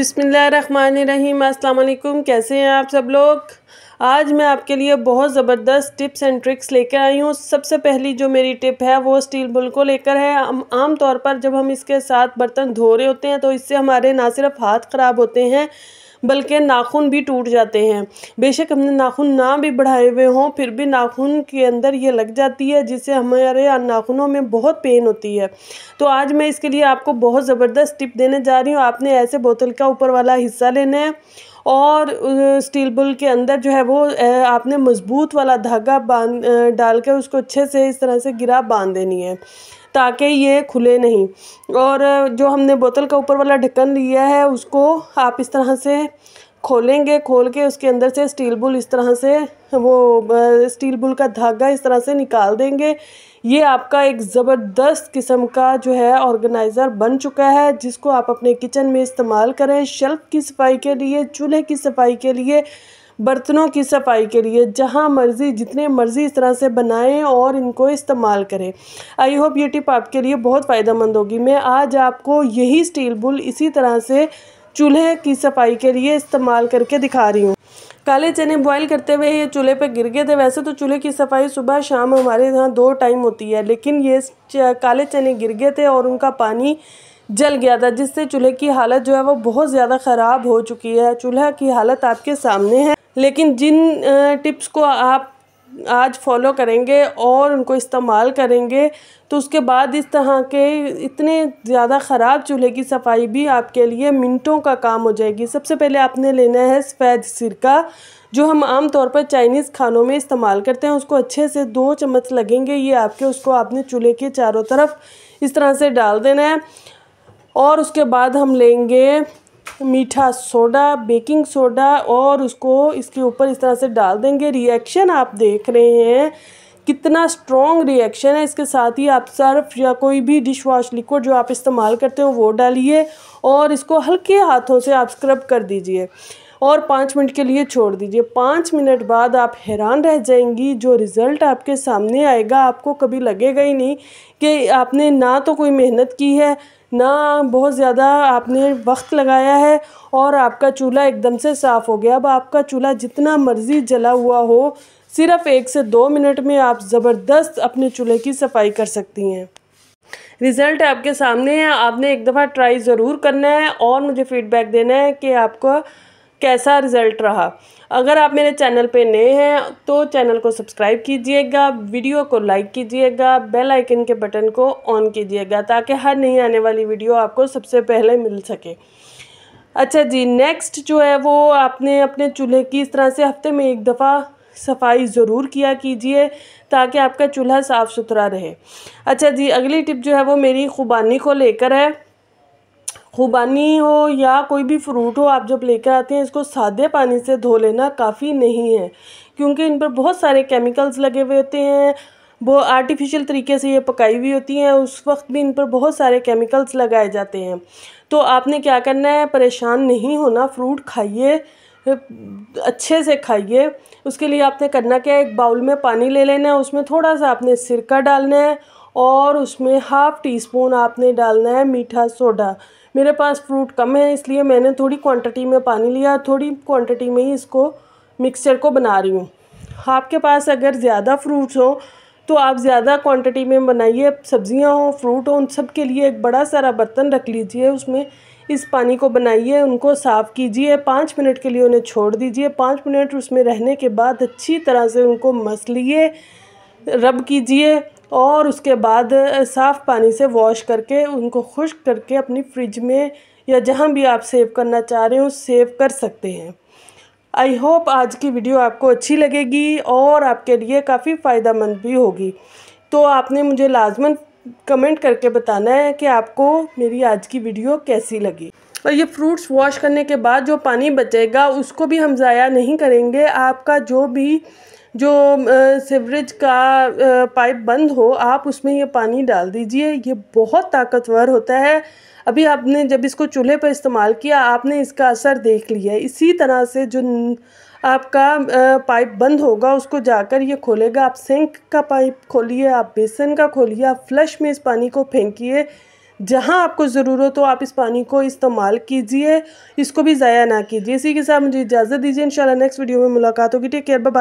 अस्सलाम वालेकुम कैसे हैं आप सब लोग आज मैं आपके लिए बहुत ज़बरदस्त टिप्स एंड ट्रिक्स लेकर आई हूँ सबसे पहली जो मेरी टिप है वो स्टील बुल को लेकर है आम तौर पर जब हम इसके साथ बर्तन धो रहे होते हैं तो इससे हमारे ना सिर्फ हाथ ख़राब होते हैं बल्कि नाखून भी टूट जाते हैं बेशक हमने नाखून ना भी बढ़ाए हुए हों फिर भी नाखून के अंदर ये लग जाती है जिससे हमारे नाखूनों में बहुत पेन होती है तो आज मैं इसके लिए आपको बहुत ज़बरदस्त टिप देने जा रही हूँ आपने ऐसे बोतल का ऊपर वाला हिस्सा लेना है और स्टील बुल के अंदर जो है वो आपने मज़बूत वाला धागा बांध डाल के उसको अच्छे से इस तरह से गिरा बांध देनी है ताकि ये खुले नहीं और जो हमने बोतल का ऊपर वाला ढक्कन लिया है उसको आप इस तरह से खोलेंगे खोल के उसके अंदर से स्टील बुल इस तरह से वो स्टील बुल का धागा इस तरह से निकाल देंगे ये आपका एक ज़बरदस्त किस्म का जो है ऑर्गेनाइज़र बन चुका है जिसको आप अपने किचन में इस्तेमाल करें शेल्फ़ की सफाई के लिए चूल्हे की सफाई के लिए बर्तनों की सफाई के लिए जहाँ मर्ज़ी जितने मर्ज़ी इस तरह से बनाएं और इनको इस्तेमाल करें आई होप ये टिप आपके लिए बहुत फ़ायदेमंद होगी मैं आज आपको यही स्टील बुल इसी तरह से चूल्हे की सफाई के लिए इस्तेमाल करके दिखा रही हूँ काले चने बॉईल करते हुए ये चूल्हे पे गिर गए थे वैसे तो चूल्हे की सफाई सुबह शाम हमारे यहाँ दो टाइम होती है लेकिन ये काले चने गिर गए थे और उनका पानी जल गया था जिससे चूल्हे की हालत जो है वो बहुत ज़्यादा ख़राब हो चुकी है चूल्हा की हालत आपके सामने है लेकिन जिन टिप्स को आप आज फॉलो करेंगे और उनको इस्तेमाल करेंगे तो उसके बाद इस तरह के इतने ज़्यादा ख़राब चूल्हे की सफाई भी आपके लिए मिनटों का काम हो जाएगी सबसे पहले आपने लेना है सफ़ेद सिरका जो हम आम तौर पर चाइनीज़ खानों में इस्तेमाल करते हैं उसको अच्छे से दो चम्मच लगेंगे ये आपके उसको आपने चूल्हे के चारों तरफ इस तरह से डाल देना है और उसके बाद हम लेंगे मीठा सोडा बेकिंग सोडा और उसको इसके ऊपर इस तरह से डाल देंगे रिएक्शन आप देख रहे हैं कितना स्ट्रॉन्ग रिएक्शन है इसके साथ ही आप सर्फ या कोई भी डिश वॉश लिक्विड जो आप इस्तेमाल करते हो वो डालिए और इसको हल्के हाथों से आप स्क्रब कर दीजिए और पाँच मिनट के लिए छोड़ दीजिए पाँच मिनट बाद आप हैरान रह जाएंगी जो रिज़ल्ट आपके सामने आएगा आपको कभी लगेगा ही नहीं कि आपने ना तो कोई मेहनत की है ना बहुत ज़्यादा आपने वक्त लगाया है और आपका चूल्हा एकदम से साफ़ हो गया अब आपका चूल्हा जितना मर्ज़ी जला हुआ हो सिर्फ़ एक से दो मिनट में आप ज़बरदस्त अपने चूल्हे की सफाई कर सकती हैं रिज़ल्ट आपके सामने है आपने एक दफ़ा ट्राई ज़रूर करना है और मुझे फ़ीडबैक देना है कि आपका कैसा रिज़ल्ट रहा अगर आप मेरे चैनल पे नए हैं तो चैनल को सब्सक्राइब कीजिएगा वीडियो को लाइक कीजिएगा बेल आइकन के बटन को ऑन कीजिएगा ताकि हर नई आने वाली वीडियो आपको सबसे पहले मिल सके अच्छा जी नेक्स्ट जो है वो आपने अपने चूल्हे की इस तरह से हफ्ते में एक दफ़ा सफाई ज़रूर किया कीजिए ताकि आपका चूल्हा साफ़ सुथरा रहे अच्छा जी अगली टिप जो है वो मेरी खुबानी को लेकर है खुबानी हो या कोई भी फ्रूट हो आप जब लेकर आते हैं इसको सादे पानी से धो लेना काफ़ी नहीं है क्योंकि इन पर बहुत सारे केमिकल्स लगे हुए होते हैं वो आर्टिफिशियल तरीके से ये पकाई हुई होती हैं उस वक्त भी इन पर बहुत सारे केमिकल्स लगाए जाते हैं तो आपने क्या करना है परेशान नहीं होना फ्रूट खाइए अच्छे से खाइए उसके लिए आपने करना क्या है एक बाउल में पानी ले लेना है उसमें थोड़ा सा आपने सिरका डालना है और उसमें हाफ़ टी स्पून आपने डालना है मीठा सोडा मेरे पास फ्रूट कम है इसलिए मैंने थोड़ी क्वांटिटी में पानी लिया थोड़ी क्वांटिटी में ही इसको मिक्सचर को बना रही हूँ आपके पास अगर ज़्यादा फ्रूट्स हों तो आप ज़्यादा क्वांटिटी में बनाइए सब्जियां हों फ्रूट हो उन सब के लिए एक बड़ा सारा बर्तन रख लीजिए उसमें इस पानी को बनाइए उनको साफ़ कीजिए पाँच मिनट के लिए उन्हें छोड़ दीजिए पाँच मिनट उसमें रहने के बाद अच्छी तरह से उनको मस लिए रब कीजिए और उसके बाद साफ़ पानी से वॉश करके उनको खुश्क करके अपनी फ्रिज में या जहाँ भी आप सेव करना चाह रहे हो सेव कर सकते हैं आई होप आज की वीडियो आपको अच्छी लगेगी और आपके लिए काफ़ी फ़ायदा भी होगी तो आपने मुझे लाजमन कमेंट करके बताना है कि आपको मेरी आज की वीडियो कैसी लगी और ये फ्रूट्स वॉश करने के बाद जो पानी बचेगा उसको भी हम ज़ाया नहीं करेंगे आपका जो भी जो सिवरेज का पाइप बंद हो आप उसमें ये पानी डाल दीजिए ये बहुत ताकतवर होता है अभी आपने जब इसको चूल्हे पर इस्तेमाल किया आपने इसका असर देख लिया इसी तरह से जो आपका पाइप बंद होगा उसको जाकर ये खोलेगा आप सिंक का पाइप खोलिए आप बेसन का खोलिए आप फ्लश में इस पानी को फेंकिए जहाँ आपको ज़रूरत हो आप इस पानी को इस्तेमाल कीजिए इसको भी ज़ाया ना कीजिए इसी के साथ मुझे इजाज़त दीजिए इंशाल्लाह नेक्स्ट वीडियो में मुलाकात होगी ठीक है बाय